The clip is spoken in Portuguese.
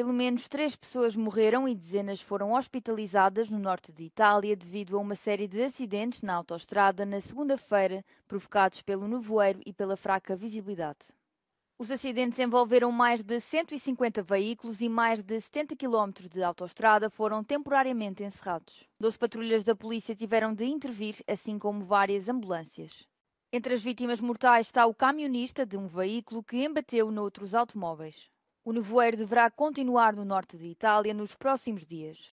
Pelo menos três pessoas morreram e dezenas foram hospitalizadas no norte de Itália devido a uma série de acidentes na autoestrada na segunda-feira, provocados pelo nevoeiro e pela fraca visibilidade. Os acidentes envolveram mais de 150 veículos e mais de 70 quilômetros de autoestrada foram temporariamente encerrados. Doze patrulhas da polícia tiveram de intervir, assim como várias ambulâncias. Entre as vítimas mortais está o camionista de um veículo que embateu noutros automóveis. O nevoeiro deverá continuar no norte de Itália nos próximos dias.